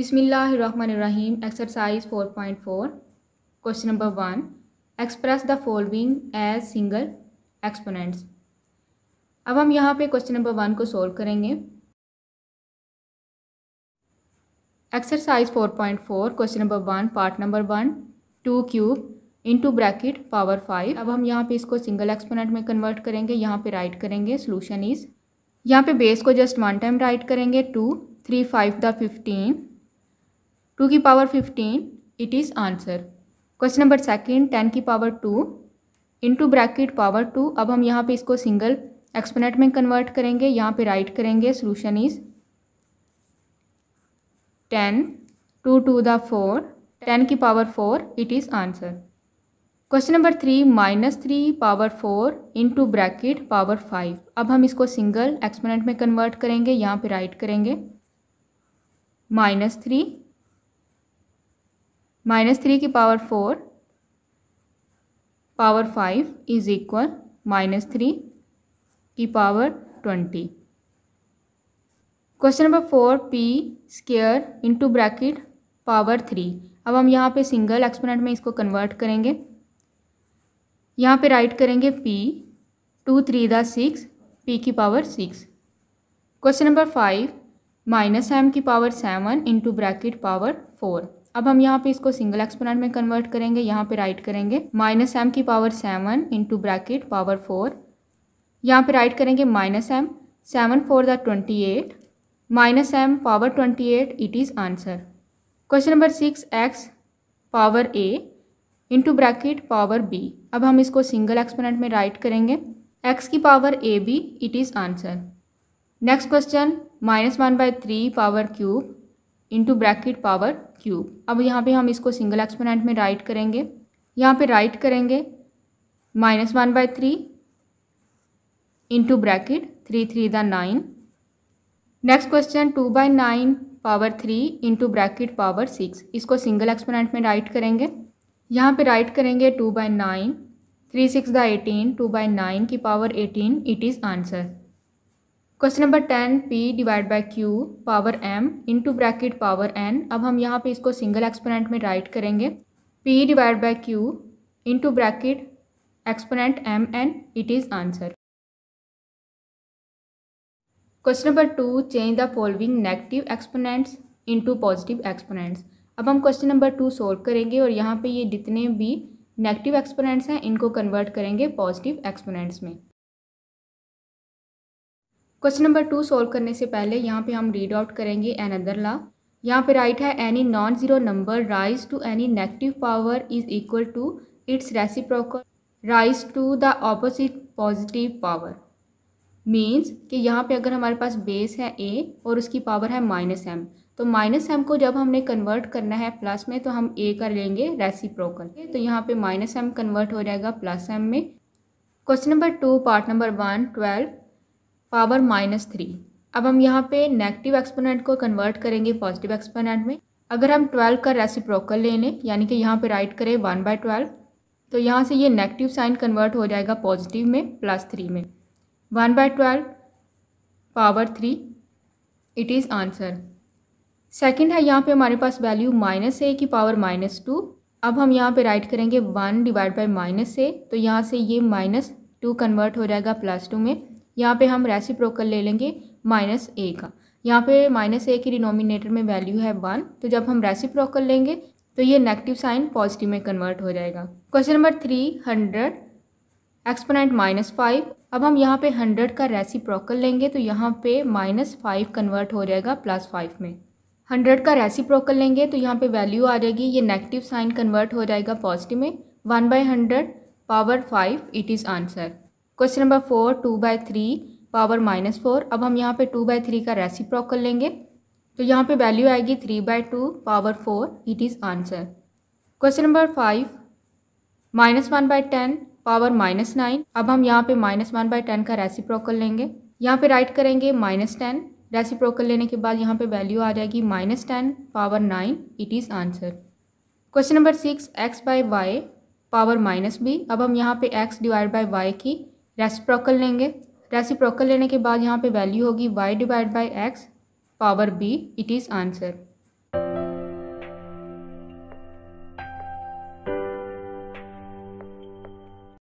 बिसमीम exercise 4.4 question number one express the following as single exponents अब हम यहाँ पे क्वेश्चन नंबर वन को सोल्व करेंगे exercise 4.4 question number one part number one two cube into bracket power five अब हम यहाँ पे इसको सिंगल एक्सपोनेंट में कन्वर्ट करेंगे यहाँ पे राइट करेंगे सोल्यूशन इज़ यहाँ पे बेस को जस्ट वन टाइम राइट करेंगे two three five the fifteen two की power fifteen it is answer question number second ten की power two two bracket power two अब हम यहाँ पे इसको सिंगल एक्सपोनेंट में कन्वर्ट करेंगे यहाँ पे राइट करेंगे solution is ten two two the four ten की power four it is answer question number three minus three power four two bracket power five अब हम इसको सिंगल एक्सपोनेंट में कन्वर्ट करेंगे यहाँ पे राइट करेंगे माइनस थ्री माइनस थ्री की power four power five is equal minus three की power twenty question number four P square into bracket power three अब हम यहाँ पे सिंगल एक्सपोनेंट में इसको कन्वर्ट करेंगे यहाँ पे राइट करेंगे P two three the six P की power six question number five minus M की power seven into bracket power four अब हम यहाँ पे इसको सिंगल एक्सपोनेंट में कन्वर्ट करेंगे यहाँ पे राइट करेंगे माइनस एम की power seven into bracket power four यहाँ पे राइट करेंगे minus M seven four the twenty eight minus M power twenty eight it is answer question number six X power A into bracket power B अब हम इसको single exponent में write करेंगे X की power A B it is answer next question minus one by three power cube into bracket power cube अब यहाँ पे हम इसको सिंगल एक्सपोनेंट में राइट करेंगे यहाँ पे राइट करेंगे minus one by three into bracket three three the nine next question two by nine power three into bracket power six इसको सिंगल एक्सपोनेंट में राइट करेंगे यहाँ पे राइट करेंगे two by nine three six the eighteen two by nine की power eighteen it is answer question number ten P divide by Q power M into bracket power N अब हम यहाँ पे इसको सिंगल एक्सपोनेंट में write करेंगे P divide by Q into bracket exponent M N it is answer question number two change the following negative exponents into positive exponents अब हम question number to solve करेंगे और यहाँ पे ये जितने भी नेगेटिव एक्सपोनेंट्स हैं इनको कन्वर्ट करेंगे पॉजिटिव एक्सपोनेंट्स में क्वेश्चन नंबर टू सॉल्व करने से पहले यहाँ पे हम रीड आउट करेंगे एन अदर ला यहाँ पे राइट है any non zero number raise to any negative power is equal to its reciprocal raise to the opposite positive power means कि यहाँ पे अगर हमारे पास बेस है ए और उसकी पावर है माइनस एम तो माइनस एम को जब हमने कन्वर्ट करना है प्लस में तो हम ए कर लेंगे रेसिप्रोकल तो यहाँ पे माइनस एम कन्वर्ट हो जाएगा प्लस एम में question number two part number one twelve power minus three अब हम यहाँ पे नेगेटिव एक्सपोनेंट को कन्वर्ट करेंगे पॉजिटिव एक्सपोनेंट में अगर हम ट्वेल्व का रेसिप्रोकल ले लें यानी कि यहाँ पे राइट करें वन बाय ट्वेल्व तो यहाँ से ये नेगेटिव साइन कन्वर्ट हो जाएगा पॉजिटिव में प्लस थ्री में one by twelve power three it is answer second है यहाँ पे हमारे पास वैल्यू माइनस ए की पावर माइनस टू अब हम यहाँ पे राइट करेंगे one divide by minus A तो यहाँ से ये माइनस टू कन्वर्ट हो जाएगा प्लस टू में यहाँ पे हम रेसिप्रोकल ले लेंगे माइनस ए का यहाँ पे माइनस ए की डिनोमिनेटर में वैल्यू है वन तो जब हम रेसिप्रोकल लेंगे तो ये नेगेटिव साइन पॉजिटिव में कन्वर्ट हो जाएगा question number three hundred exponent minus five अब हम यहाँ पे हंड्रेड का रेसिप्रोकल लेंगे तो यहाँ पे माइनस फाइव कन्वर्ट हो जाएगा प्लस फाइव में हंड्रेड का रेसिप्रोकल लेंगे तो यहाँ पे वैल्यू आ जाएगी ये नेगेटिव साइन कन्वर्ट हो जाएगा पॉजिटिव में one by hundred power five it is answer question number four two by three power minus four अब हम यहाँ पे टू बाय थ्री का कर लेंगे तो यहाँ पे वैल्यू आएगी three by two power four it is answer question number five minus one by ten power minus nine अब हम यहाँ पे माइनस वन बाई टेन का कर लेंगे यहाँ पे राइट करेंगे माइनस टेन कर लेने के बाद यहाँ पे वैल्यू आ जाएगी minus ten power nine it is answer question number six X by Y power minus B अब हम यहाँ पे एक्स डिवाइड बाय वाई की रेसिप्रोकल लेंगे रेसिप्रोकल लेने के बाद यहाँ पे वैल्यू होगी Y divide by X power B it is answer